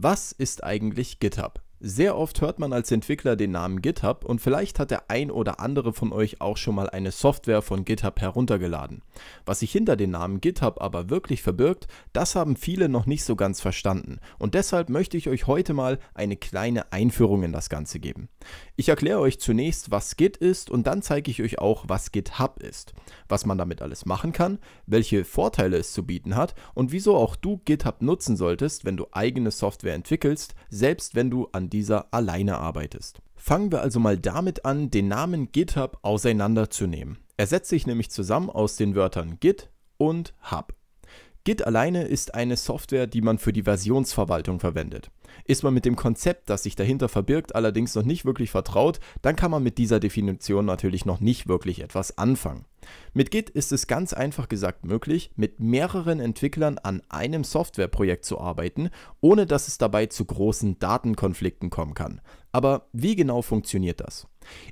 Was ist eigentlich GitHub? Sehr oft hört man als Entwickler den Namen GitHub und vielleicht hat der ein oder andere von euch auch schon mal eine Software von GitHub heruntergeladen. Was sich hinter dem Namen GitHub aber wirklich verbirgt, das haben viele noch nicht so ganz verstanden und deshalb möchte ich euch heute mal eine kleine Einführung in das Ganze geben. Ich erkläre euch zunächst, was Git ist und dann zeige ich euch auch, was GitHub ist, was man damit alles machen kann, welche Vorteile es zu bieten hat und wieso auch du GitHub nutzen solltest, wenn du eigene Software entwickelst, selbst wenn du an dieser alleine arbeitest. Fangen wir also mal damit an, den Namen GitHub auseinanderzunehmen. Er setzt sich nämlich zusammen aus den Wörtern Git und Hub. Git alleine ist eine Software, die man für die Versionsverwaltung verwendet. Ist man mit dem Konzept, das sich dahinter verbirgt, allerdings noch nicht wirklich vertraut, dann kann man mit dieser Definition natürlich noch nicht wirklich etwas anfangen. Mit Git ist es ganz einfach gesagt möglich, mit mehreren Entwicklern an einem Softwareprojekt zu arbeiten, ohne dass es dabei zu großen Datenkonflikten kommen kann. Aber wie genau funktioniert das?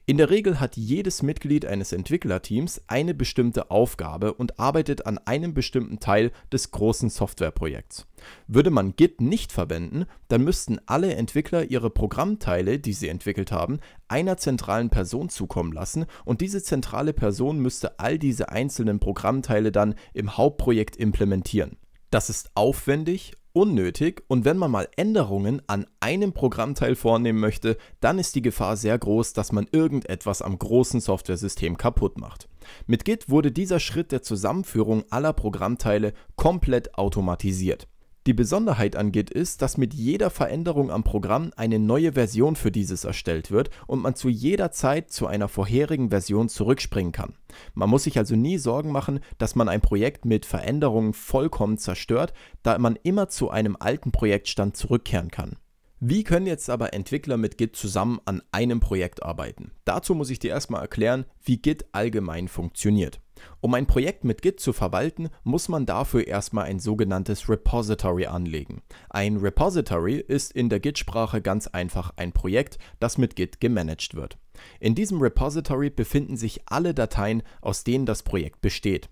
In der Regel hat jedes Mitglied eines Entwicklerteams eine bestimmte Aufgabe und arbeitet an einem bestimmten Teil des großen Softwareprojekts. Würde man Git nicht verwenden, dann müssten alle Entwickler ihre Programmteile, die sie entwickelt haben, einer zentralen Person zukommen lassen und diese zentrale Person müsste all diese einzelnen Programmteile dann im Hauptprojekt implementieren. Das ist aufwendig unnötig und wenn man mal Änderungen an einem Programmteil vornehmen möchte, dann ist die Gefahr sehr groß, dass man irgendetwas am großen Softwaresystem kaputt macht. Mit Git wurde dieser Schritt der Zusammenführung aller Programmteile komplett automatisiert. Die Besonderheit angeht ist, dass mit jeder Veränderung am Programm eine neue Version für dieses erstellt wird und man zu jeder Zeit zu einer vorherigen Version zurückspringen kann. Man muss sich also nie Sorgen machen, dass man ein Projekt mit Veränderungen vollkommen zerstört, da man immer zu einem alten Projektstand zurückkehren kann. Wie können jetzt aber Entwickler mit Git zusammen an einem Projekt arbeiten? Dazu muss ich dir erstmal erklären, wie Git allgemein funktioniert. Um ein Projekt mit Git zu verwalten, muss man dafür erstmal ein sogenanntes Repository anlegen. Ein Repository ist in der Git-Sprache ganz einfach ein Projekt, das mit Git gemanagt wird. In diesem Repository befinden sich alle Dateien, aus denen das Projekt besteht.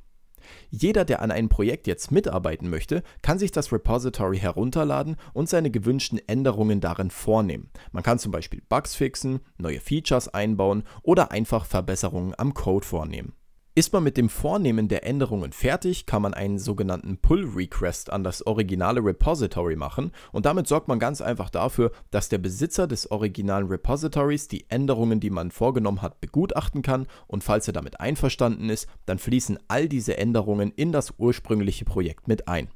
Jeder, der an einem Projekt jetzt mitarbeiten möchte, kann sich das Repository herunterladen und seine gewünschten Änderungen darin vornehmen. Man kann zum Beispiel Bugs fixen, neue Features einbauen oder einfach Verbesserungen am Code vornehmen. Ist man mit dem Vornehmen der Änderungen fertig, kann man einen sogenannten Pull-Request an das originale Repository machen und damit sorgt man ganz einfach dafür, dass der Besitzer des originalen Repositories die Änderungen, die man vorgenommen hat, begutachten kann und falls er damit einverstanden ist, dann fließen all diese Änderungen in das ursprüngliche Projekt mit ein.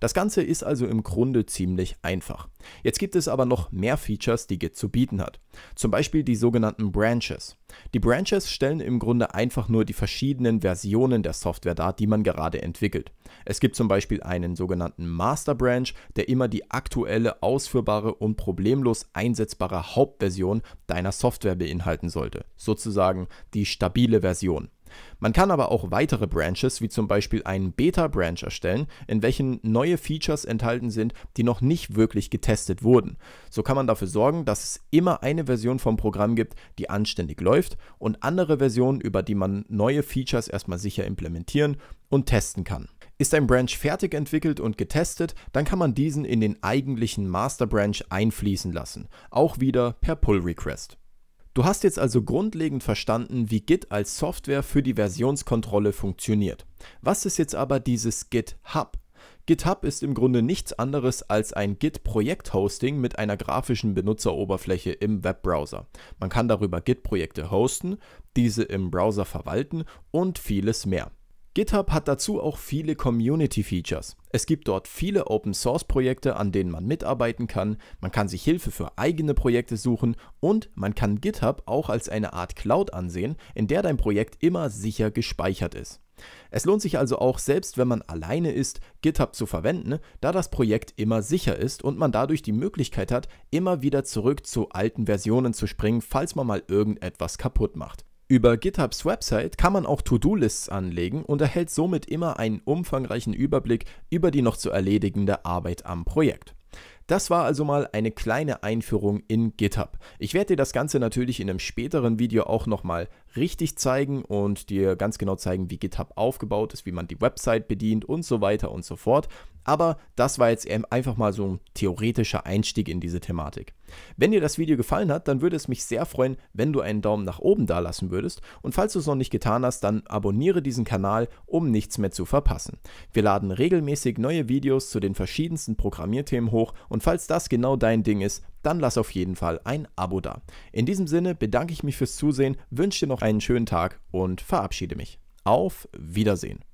Das Ganze ist also im Grunde ziemlich einfach. Jetzt gibt es aber noch mehr Features, die Git zu bieten hat. Zum Beispiel die sogenannten Branches. Die Branches stellen im Grunde einfach nur die verschiedenen Versionen der Software dar, die man gerade entwickelt. Es gibt zum Beispiel einen sogenannten Master Branch, der immer die aktuelle, ausführbare und problemlos einsetzbare Hauptversion deiner Software beinhalten sollte. Sozusagen die stabile Version. Man kann aber auch weitere Branches, wie zum Beispiel einen Beta-Branch erstellen, in welchen neue Features enthalten sind, die noch nicht wirklich getestet wurden. So kann man dafür sorgen, dass es immer eine Version vom Programm gibt, die anständig läuft und andere Versionen, über die man neue Features erstmal sicher implementieren und testen kann. Ist ein Branch fertig entwickelt und getestet, dann kann man diesen in den eigentlichen Master Branch einfließen lassen, auch wieder per Pull Request. Du hast jetzt also grundlegend verstanden, wie Git als Software für die Versionskontrolle funktioniert. Was ist jetzt aber dieses GitHub? GitHub ist im Grunde nichts anderes als ein Git-Projekt-Hosting mit einer grafischen Benutzeroberfläche im Webbrowser. Man kann darüber Git-Projekte hosten, diese im Browser verwalten und vieles mehr. GitHub hat dazu auch viele Community-Features. Es gibt dort viele Open-Source-Projekte, an denen man mitarbeiten kann, man kann sich Hilfe für eigene Projekte suchen und man kann GitHub auch als eine Art Cloud ansehen, in der dein Projekt immer sicher gespeichert ist. Es lohnt sich also auch, selbst wenn man alleine ist, GitHub zu verwenden, da das Projekt immer sicher ist und man dadurch die Möglichkeit hat, immer wieder zurück zu alten Versionen zu springen, falls man mal irgendetwas kaputt macht. Über GitHubs Website kann man auch To-Do-Lists anlegen und erhält somit immer einen umfangreichen Überblick über die noch zu erledigende Arbeit am Projekt. Das war also mal eine kleine Einführung in GitHub. Ich werde dir das Ganze natürlich in einem späteren Video auch nochmal richtig zeigen und dir ganz genau zeigen, wie GitHub aufgebaut ist, wie man die Website bedient und so weiter und so fort. Aber das war jetzt einfach mal so ein theoretischer Einstieg in diese Thematik. Wenn dir das Video gefallen hat, dann würde es mich sehr freuen, wenn du einen Daumen nach oben da lassen würdest. Und falls du es noch nicht getan hast, dann abonniere diesen Kanal, um nichts mehr zu verpassen. Wir laden regelmäßig neue Videos zu den verschiedensten Programmierthemen hoch und falls das genau dein Ding ist, dann lass auf jeden Fall ein Abo da. In diesem Sinne bedanke ich mich fürs Zusehen, wünsche dir noch einen schönen Tag und verabschiede mich. Auf Wiedersehen.